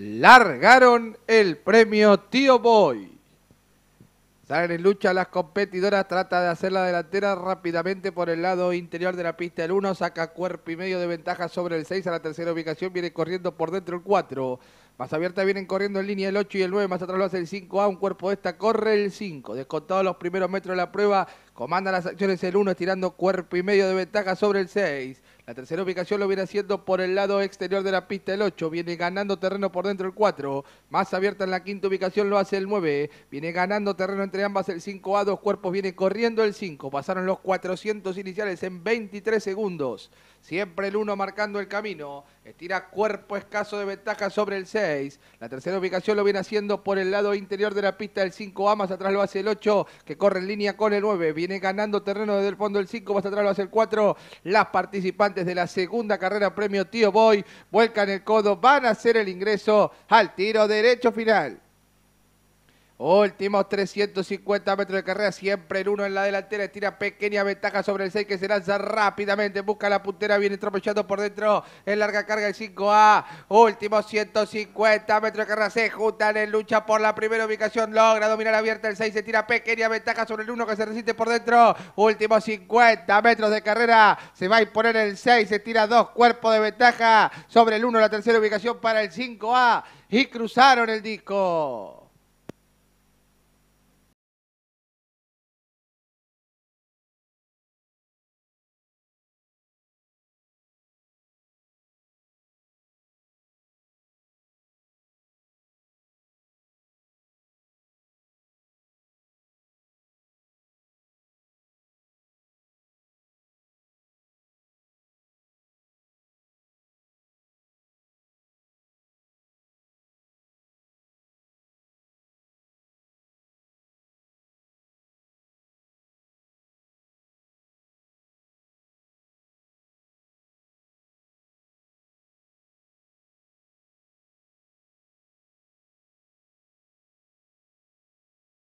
largaron el premio Tío Boy. Salen en lucha las competidoras, trata de hacer la delantera rápidamente por el lado interior de la pista. El 1 saca cuerpo y medio de ventaja sobre el 6 a la tercera ubicación, viene corriendo por dentro el 4. Más abierta vienen corriendo en línea el 8 y el 9, más atrás lo hace el 5A, un cuerpo de esta corre el 5. Descontados los primeros metros de la prueba, comanda las acciones el 1 estirando cuerpo y medio de ventaja sobre el 6. La tercera ubicación lo viene haciendo por el lado exterior de la pista el 8, viene ganando terreno por dentro el 4. Más abierta en la quinta ubicación lo hace el 9, viene ganando terreno entre ambas el 5A, dos cuerpos viene corriendo el 5. Pasaron los 400 iniciales en 23 segundos. Siempre el 1 marcando el camino. Estira cuerpo escaso de ventaja sobre el 6. La tercera ubicación lo viene haciendo por el lado interior de la pista el 5 Amas. Atrás lo hace el 8 que corre en línea con el 9. Viene ganando terreno desde el fondo el 5. Más atrás lo hace el 4. Las participantes de la segunda carrera premio Tío Boy vuelcan el codo. Van a hacer el ingreso al tiro derecho final. Últimos 350 metros de carrera, siempre el 1 en la delantera, tira pequeña ventaja sobre el 6 que se lanza rápidamente, busca la puntera, viene tropechando por dentro, en larga carga el 5A. Últimos 150 metros de carrera, se juntan en lucha por la primera ubicación, logra dominar abierta el 6, se tira pequeña ventaja sobre el 1 que se resiste por dentro. Últimos 50 metros de carrera, se va a imponer el 6, se tira dos cuerpos de ventaja sobre el 1, la tercera ubicación para el 5A y cruzaron el disco.